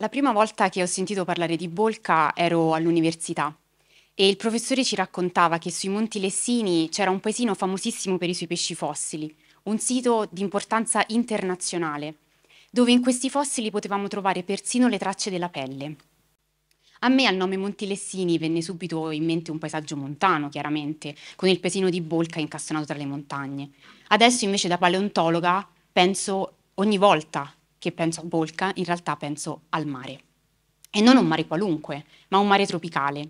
La prima volta che ho sentito parlare di Bolca ero all'università e il professore ci raccontava che sui Monti Lessini c'era un paesino famosissimo per i suoi pesci fossili, un sito di importanza internazionale, dove in questi fossili potevamo trovare persino le tracce della pelle. A me al nome Monti Lessini venne subito in mente un paesaggio montano, chiaramente, con il paesino di Bolca incastonato tra le montagne. Adesso invece da paleontologa penso ogni volta che penso a Volca, in realtà penso al mare. E non un mare qualunque, ma un mare tropicale.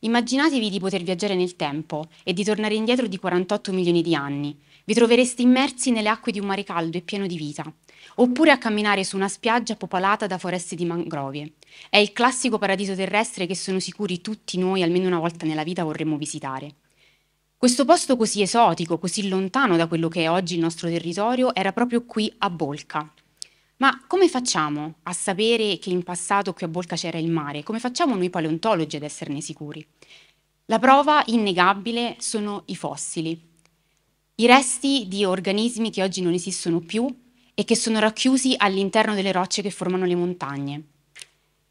Immaginatevi di poter viaggiare nel tempo e di tornare indietro di 48 milioni di anni. Vi trovereste immersi nelle acque di un mare caldo e pieno di vita, oppure a camminare su una spiaggia popolata da foreste di mangrovie. È il classico paradiso terrestre che sono sicuri tutti noi almeno una volta nella vita vorremmo visitare. Questo posto così esotico, così lontano da quello che è oggi il nostro territorio, era proprio qui a Bolca, ma come facciamo a sapere che in passato qui a Bolca c'era il mare? Come facciamo noi paleontologi ad esserne sicuri? La prova innegabile sono i fossili, i resti di organismi che oggi non esistono più e che sono racchiusi all'interno delle rocce che formano le montagne.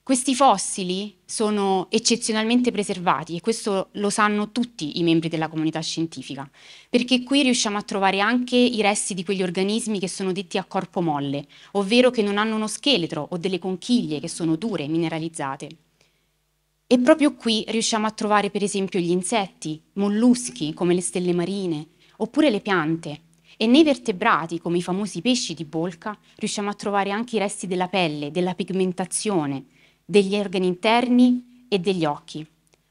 Questi fossili sono eccezionalmente preservati e questo lo sanno tutti i membri della comunità scientifica, perché qui riusciamo a trovare anche i resti di quegli organismi che sono detti a corpo molle, ovvero che non hanno uno scheletro o delle conchiglie che sono dure, mineralizzate. E proprio qui riusciamo a trovare per esempio gli insetti, molluschi come le stelle marine, oppure le piante, e nei vertebrati, come i famosi pesci di Bolca, riusciamo a trovare anche i resti della pelle, della pigmentazione, degli organi interni e degli occhi.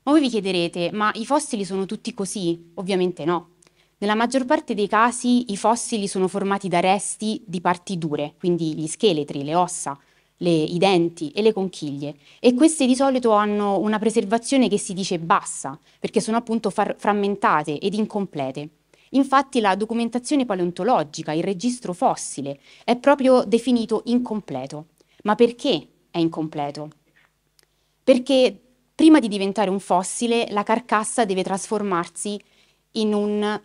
Ma voi vi chiederete, ma i fossili sono tutti così? Ovviamente no. Nella maggior parte dei casi i fossili sono formati da resti di parti dure, quindi gli scheletri, le ossa, le, i denti e le conchiglie e queste di solito hanno una preservazione che si dice bassa perché sono appunto far- frammentate ed incomplete. Infatti la documentazione paleontologica, il registro fossile, è proprio definito incompleto. Ma perché è incompleto? perché prima di diventare un fossile la carcassa deve trasformarsi in un,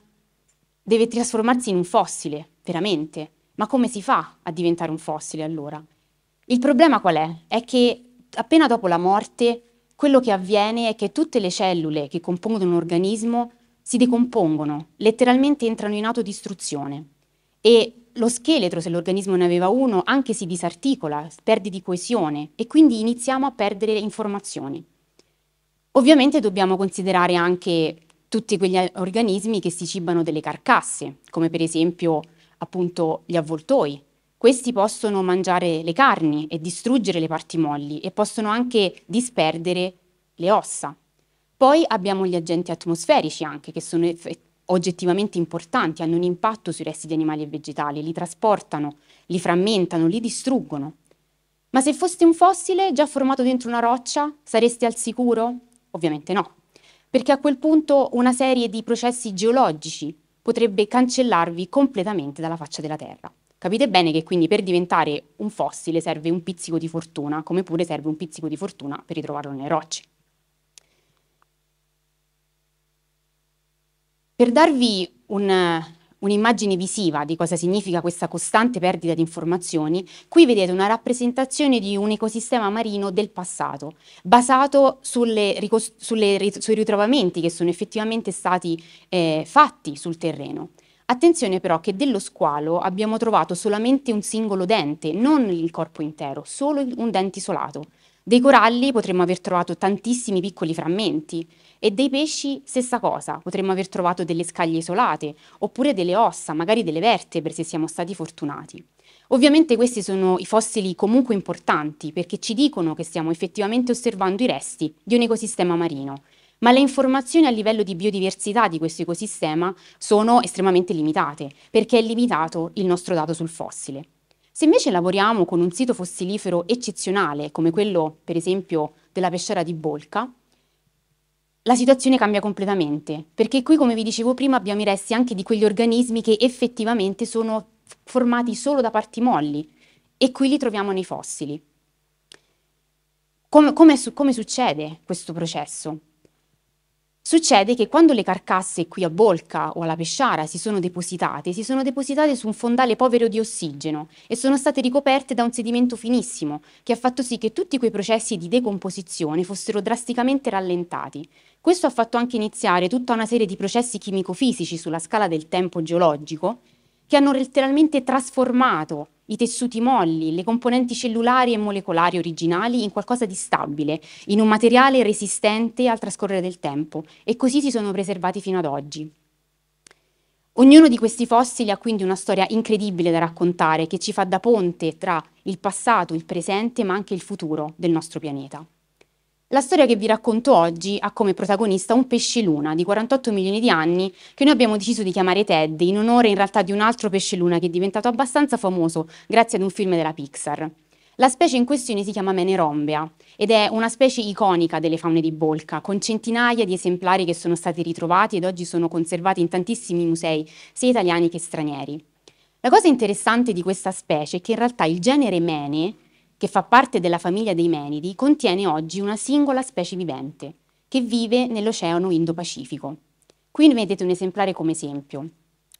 trasformarsi in un fossile, veramente. Ma come si fa a diventare un fossile allora? Il problema qual è? È che appena dopo la morte quello che avviene è che tutte le cellule che compongono un organismo si decompongono, letteralmente entrano in autodistruzione e lo scheletro, se l'organismo ne aveva uno, anche si disarticola, perdi di coesione e quindi iniziamo a perdere informazioni. Ovviamente dobbiamo considerare anche tutti quegli eh, organismi che si cibano delle carcasse, come per esempio appunto gli avvoltoi. Questi possono mangiare le carni e distruggere le parti molli e possono anche disperdere le ossa. Poi abbiamo gli agenti atmosferici anche, che sono oggettivamente importanti, hanno un impatto sui resti di animali e vegetali, li trasportano, li frammentano, li distruggono. Ma se foste un fossile già formato dentro una roccia, sareste al sicuro? Ovviamente no, perché a quel punto una serie di processi geologici potrebbe cancellarvi completamente dalla faccia della Terra. Capite bene che quindi per diventare un fossile serve un pizzico di fortuna, come pure serve un pizzico di fortuna per ritrovarlo nelle rocce. Per darvi un, un'immagine visiva di cosa significa questa costante perdita di informazioni, qui vedete una rappresentazione di un ecosistema marino del passato, basato sulle, sulle, sui ritrovamenti che sono effettivamente stati eh, fatti sul terreno. Attenzione però che dello squalo abbiamo trovato solamente un singolo dente, non il corpo intero, solo un dente isolato. Dei coralli potremmo aver trovato tantissimi piccoli frammenti e dei pesci stessa cosa, potremmo aver trovato delle scaglie isolate oppure delle ossa, magari delle vertebre se siamo stati fortunati. Ovviamente questi sono i fossili comunque importanti perché ci dicono che stiamo effettivamente osservando i resti di un ecosistema marino, ma le informazioni a livello di biodiversità di questo ecosistema sono estremamente limitate perché è limitato il nostro dato sul fossile. Se invece lavoriamo con un sito fossilifero eccezionale, come quello per esempio della pesciara di Bolca, la situazione cambia completamente, perché qui, come vi dicevo prima, abbiamo i resti anche di quegli organismi che effettivamente sono formati solo da parti molli e qui li troviamo nei fossili. Come, come, come succede questo processo? Succede che quando le carcasse qui a Bolca o alla Pesciara si sono depositate, si sono depositate su un fondale povero di ossigeno e sono state ricoperte da un sedimento finissimo che ha fatto sì che tutti quei processi di decomposizione fossero drasticamente rallentati. Questo ha fatto anche iniziare tutta una serie di processi chimico-fisici sulla scala del tempo geologico che hanno letteralmente trasformato i tessuti molli, le componenti cellulari e molecolari originali in qualcosa di stabile, in un materiale resistente al trascorrere del tempo e così si sono preservati fino ad oggi. Ognuno di questi fossili ha quindi una storia incredibile da raccontare che ci fa da ponte tra il passato, il presente, ma anche il futuro del nostro pianeta. La storia che vi racconto oggi ha come protagonista un pesce luna di 48 milioni di anni che noi abbiamo deciso di chiamare Ted in onore in realtà di un altro pesce luna che è diventato abbastanza famoso grazie ad un film della Pixar. La specie in questione si chiama Menerombea ed è una specie iconica delle faune di Bolca, con centinaia di esemplari che sono stati ritrovati ed oggi sono conservati in tantissimi musei, sia italiani che stranieri. La cosa interessante di questa specie è che in realtà il genere Mene che fa parte della famiglia dei menidi, contiene oggi una singola specie vivente, che vive nell'oceano Indo-Pacifico. Qui ne vedete un esemplare come esempio.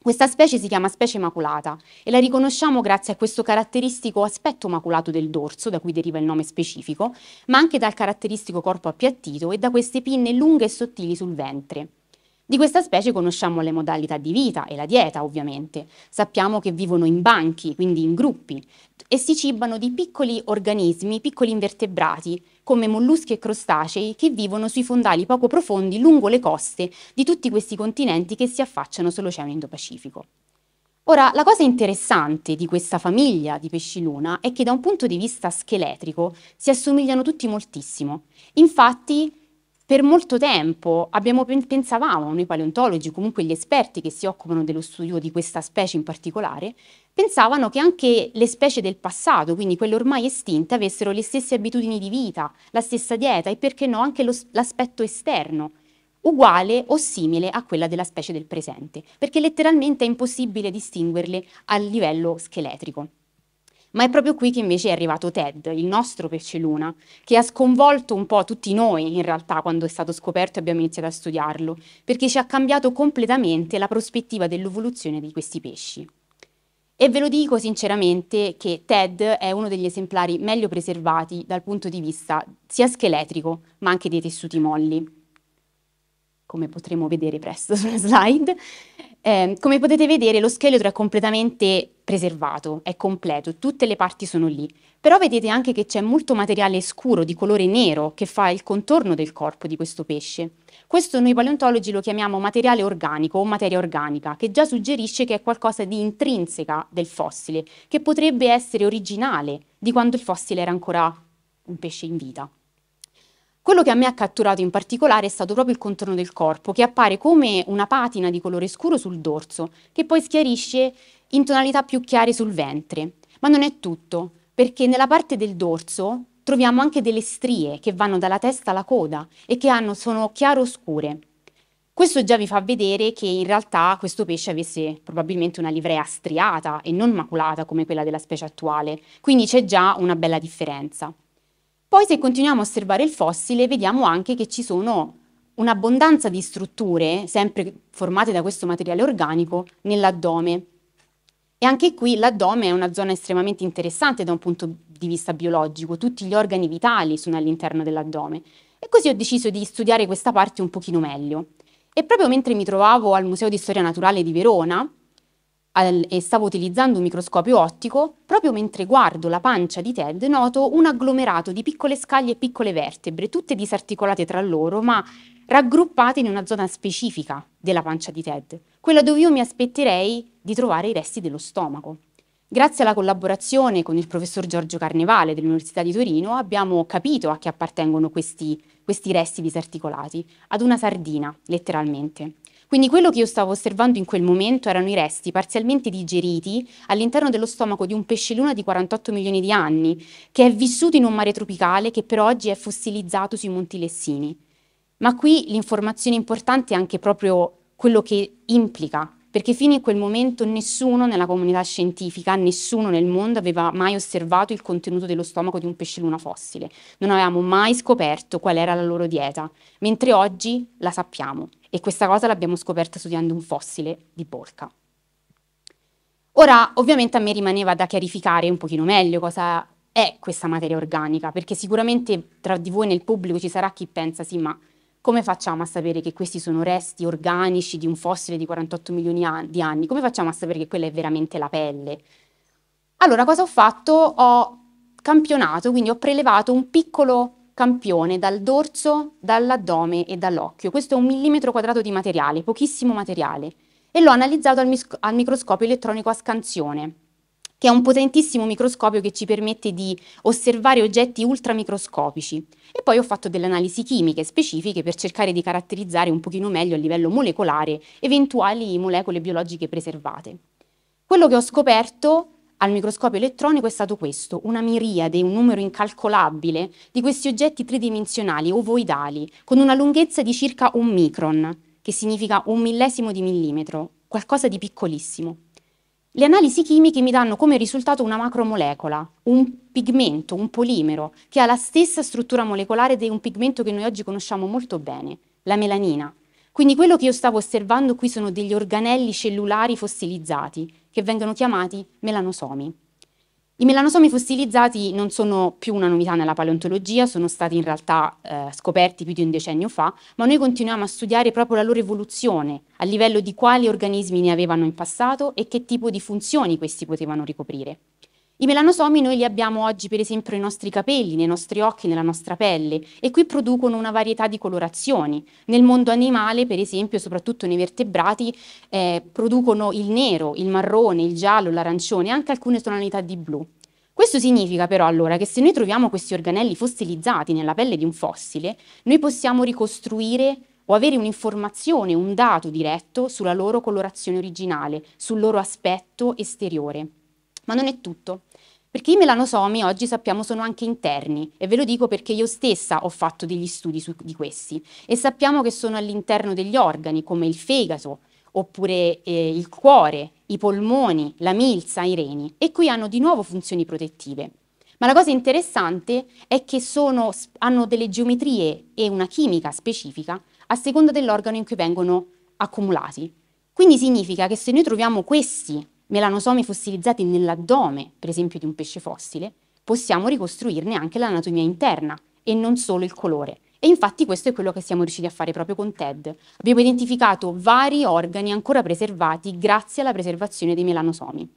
Questa specie si chiama specie maculata e la riconosciamo grazie a questo caratteristico aspetto maculato del dorso, da cui deriva il nome specifico, ma anche dal caratteristico corpo appiattito e da queste pinne lunghe e sottili sul ventre. Di questa specie conosciamo le modalità di vita e la dieta, ovviamente. Sappiamo che vivono in banchi, quindi in gruppi, e si cibano di piccoli organismi, piccoli invertebrati, come molluschi e crostacei, che vivono sui fondali poco profondi lungo le coste di tutti questi continenti che si affacciano sull'Oceano Indo-Pacifico. Ora, la cosa interessante di questa famiglia di pesci luna è che da un punto di vista scheletrico si assomigliano tutti moltissimo. Infatti, per molto tempo abbiamo, pensavamo, noi paleontologi, comunque gli esperti che si occupano dello studio di questa specie in particolare, pensavano che anche le specie del passato, quindi quelle ormai estinte, avessero le stesse abitudini di vita, la stessa dieta e perché no anche lo, l'aspetto esterno, uguale o simile a quella della specie del presente, perché letteralmente è impossibile distinguerle a livello scheletrico. Ma è proprio qui che invece è arrivato Ted, il nostro pesce Luna, che ha sconvolto un po' tutti noi in realtà quando è stato scoperto e abbiamo iniziato a studiarlo, perché ci ha cambiato completamente la prospettiva dell'evoluzione di questi pesci. E ve lo dico sinceramente che Ted è uno degli esemplari meglio preservati dal punto di vista sia scheletrico ma anche dei tessuti molli come potremo vedere presto sulla slide. Ehm, come potete vedere lo scheletro è completamente preservato, è completo, tutte le parti sono lì. Però vedete anche che c'è molto materiale scuro di colore nero che fa il contorno del corpo di questo pesce. Questo noi paleontologi lo chiamiamo materiale organico o materia organica, che già suggerisce che è qualcosa di intrinseca del fossile, che potrebbe essere originale di quando il fossile era ancora un pesce in vita. Quello che a me ha catturato in particolare è stato proprio il contorno del corpo, che appare come una patina di colore scuro sul dorso, che poi schiarisce in tonalità più chiare sul ventre. Ma non è tutto, perché nella parte del dorso troviamo anche delle strie che vanno dalla testa alla coda e che hanno, sono chiaro scure. Questo già vi fa vedere che in realtà questo pesce avesse probabilmente una livrea striata e non maculata come quella della specie attuale, quindi c'è già una bella differenza. Poi se continuiamo a osservare il fossile vediamo anche che ci sono un'abbondanza di strutture, sempre formate da questo materiale organico, nell'addome. E anche qui l'addome è una zona estremamente interessante da un punto di vista biologico, tutti gli organi vitali sono all'interno dell'addome. E così ho deciso di studiare questa parte un pochino meglio. E proprio mentre mi trovavo al Museo di Storia Naturale di Verona, al, e stavo utilizzando un microscopio ottico, proprio mentre guardo la pancia di Ted noto un agglomerato di piccole scaglie e piccole vertebre, tutte disarticolate tra loro, ma raggruppate in una zona specifica della pancia di Ted, quella dove io mi aspetterei di trovare i resti dello stomaco. Grazie alla collaborazione con il professor Giorgio Carnevale dell'Università di Torino abbiamo capito a che appartengono questi, questi resti disarticolati, ad una sardina, letteralmente. Quindi quello che io stavo osservando in quel momento erano i resti parzialmente digeriti all'interno dello stomaco di un pesce luna di 48 milioni di anni, che è vissuto in un mare tropicale che per oggi è fossilizzato sui monti lessini. Ma qui l'informazione importante è anche proprio quello che implica, perché fino a quel momento nessuno nella comunità scientifica, nessuno nel mondo aveva mai osservato il contenuto dello stomaco di un pesce luna fossile, non avevamo mai scoperto qual era la loro dieta, mentre oggi la sappiamo e questa cosa l'abbiamo scoperta studiando un fossile di Polka. Ora, ovviamente a me rimaneva da chiarificare un pochino meglio cosa è questa materia organica, perché sicuramente tra di voi nel pubblico ci sarà chi pensa sì, ma come facciamo a sapere che questi sono resti organici di un fossile di 48 milioni di anni? Come facciamo a sapere che quella è veramente la pelle? Allora, cosa ho fatto? Ho campionato, quindi ho prelevato un piccolo campione dal dorso, dall'addome e dall'occhio. Questo è un millimetro quadrato di materiale, pochissimo materiale, e l'ho analizzato al, mis- al microscopio elettronico a scansione che è un potentissimo microscopio che ci permette di osservare oggetti ultramicroscopici. E poi ho fatto delle analisi chimiche specifiche per cercare di caratterizzare un pochino meglio a livello molecolare eventuali molecole biologiche preservate. Quello che ho scoperto al microscopio elettronico è stato questo, una miriade, un numero incalcolabile di questi oggetti tridimensionali ovoidali con una lunghezza di circa un micron, che significa un millesimo di millimetro, qualcosa di piccolissimo. Le analisi chimiche mi danno come risultato una macromolecola, un pigmento, un polimero, che ha la stessa struttura molecolare di un pigmento che noi oggi conosciamo molto bene, la melanina, quindi quello che io stavo osservando qui sono degli organelli cellulari fossilizzati, che vengono chiamati melanosomi. I melanosomi fossilizzati non sono più una novità nella paleontologia, sono stati in realtà eh, scoperti più di un decennio fa, ma noi continuiamo a studiare proprio la loro evoluzione, a livello di quali organismi ne avevano in passato e che tipo di funzioni questi potevano ricoprire. I melanosomi noi li abbiamo oggi per esempio nei nostri capelli, nei nostri occhi, nella nostra pelle e qui producono una varietà di colorazioni. Nel mondo animale per esempio, soprattutto nei vertebrati, eh, producono il nero, il marrone, il giallo, l'arancione e anche alcune tonalità di blu. Questo significa però allora che se noi troviamo questi organelli fossilizzati nella pelle di un fossile, noi possiamo ricostruire o avere un'informazione, un dato diretto sulla loro colorazione originale, sul loro aspetto esteriore. Ma non è tutto. Perché i melanosomi oggi sappiamo sono anche interni e ve lo dico perché io stessa ho fatto degli studi su di questi e sappiamo che sono all'interno degli organi come il fegato oppure eh, il cuore, i polmoni, la milza, i reni e qui hanno di nuovo funzioni protettive. Ma la cosa interessante è che sono, hanno delle geometrie e una chimica specifica a seconda dell'organo in cui vengono accumulati. Quindi significa che se noi troviamo questi melanosomi fossilizzati nell'addome, per esempio di un pesce fossile, possiamo ricostruirne anche l'anatomia interna e non solo il colore. E infatti questo è quello che siamo riusciti a fare proprio con TED. Abbiamo identificato vari organi ancora preservati grazie alla preservazione dei melanosomi.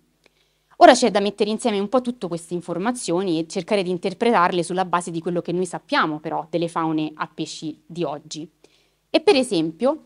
Ora c'è da mettere insieme un po' tutte queste informazioni e cercare di interpretarle sulla base di quello che noi sappiamo però delle faune a pesci di oggi. E per esempio,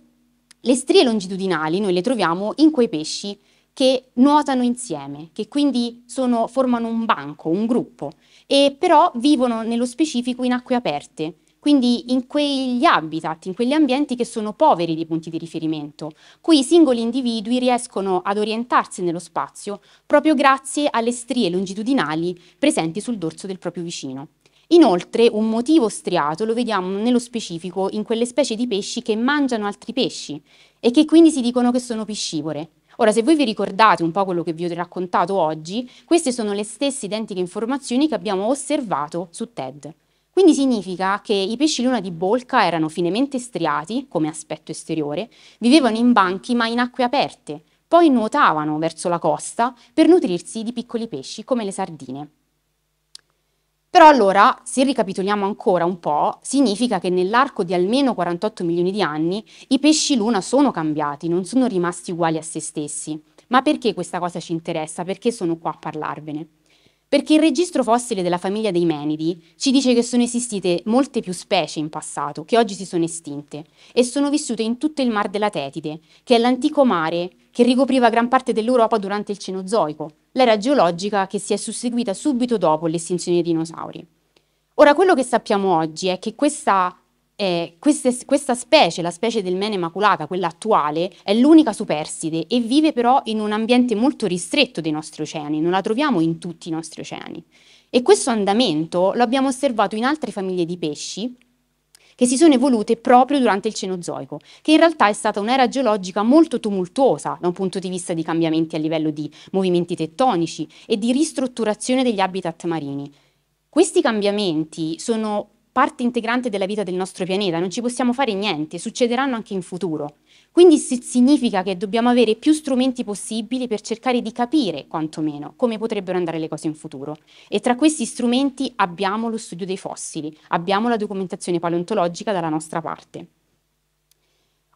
le strie longitudinali noi le troviamo in quei pesci che nuotano insieme, che quindi sono, formano un banco, un gruppo, e però vivono nello specifico in acque aperte, quindi in quegli habitat, in quegli ambienti che sono poveri di punti di riferimento, cui i singoli individui riescono ad orientarsi nello spazio proprio grazie alle strie longitudinali presenti sul dorso del proprio vicino. Inoltre un motivo striato lo vediamo nello specifico in quelle specie di pesci che mangiano altri pesci e che quindi si dicono che sono piscivore, Ora, se voi vi ricordate un po' quello che vi ho raccontato oggi, queste sono le stesse identiche informazioni che abbiamo osservato su TED. Quindi significa che i pesci luna di Bolca erano finemente striati, come aspetto esteriore, vivevano in banchi ma in acque aperte, poi nuotavano verso la costa per nutrirsi di piccoli pesci come le sardine. Però allora, se ricapitoliamo ancora un po', significa che nell'arco di almeno 48 milioni di anni i pesci luna sono cambiati, non sono rimasti uguali a se stessi. Ma perché questa cosa ci interessa? Perché sono qua a parlarvene? perché il registro fossile della famiglia dei Menidi ci dice che sono esistite molte più specie in passato, che oggi si sono estinte, e sono vissute in tutto il Mar della Tetide, che è l'antico mare che ricopriva gran parte dell'Europa durante il Cenozoico, l'era geologica che si è susseguita subito dopo l'estinzione dei dinosauri. Ora, quello che sappiamo oggi è che questa eh, queste, questa specie, la specie del mene maculata, quella attuale, è l'unica superstite e vive però in un ambiente molto ristretto dei nostri oceani, non la troviamo in tutti i nostri oceani. E questo andamento lo abbiamo osservato in altre famiglie di pesci che si sono evolute proprio durante il Cenozoico, che in realtà è stata un'era geologica molto tumultuosa da un punto di vista di cambiamenti a livello di movimenti tettonici e di ristrutturazione degli habitat marini. Questi cambiamenti sono parte integrante della vita del nostro pianeta, non ci possiamo fare niente, succederanno anche in futuro. Quindi significa che dobbiamo avere più strumenti possibili per cercare di capire, quantomeno, come potrebbero andare le cose in futuro. E tra questi strumenti abbiamo lo studio dei fossili, abbiamo la documentazione paleontologica dalla nostra parte.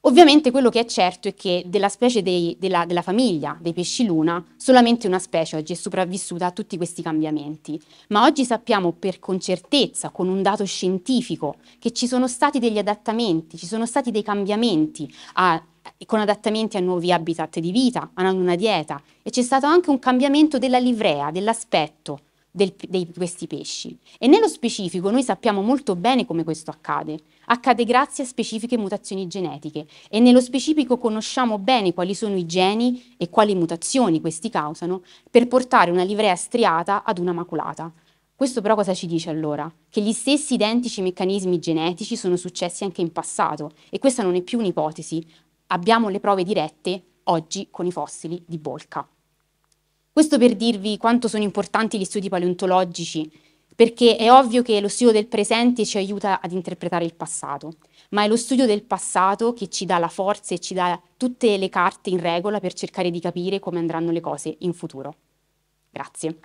Ovviamente quello che è certo è che della specie dei, della, della, famiglia dei pesci luna solamente una specie oggi è sopravvissuta a tutti questi cambiamenti, ma oggi sappiamo per con certezza, con un dato scientifico, che ci sono stati degli adattamenti, ci sono stati dei cambiamenti a, con adattamenti a nuovi habitat di vita, a una dieta e c'è stato anche un cambiamento della livrea, dell'aspetto di questi pesci. E nello specifico noi sappiamo molto bene come questo accade. Accade grazie a specifiche mutazioni genetiche e nello specifico conosciamo bene quali sono i geni e quali mutazioni questi causano per portare una livrea striata ad una maculata. Questo però cosa ci dice allora? Che gli stessi identici meccanismi genetici sono successi anche in passato e questa non è più un'ipotesi. Abbiamo le prove dirette oggi con i fossili di Bolca. Questo per dirvi quanto sono importanti gli studi paleontologici, perché è ovvio che lo studio del presente ci aiuta ad interpretare il passato, ma è lo studio del passato che ci dà la forza e ci dà tutte le carte in regola per cercare di capire come andranno le cose in futuro. Grazie.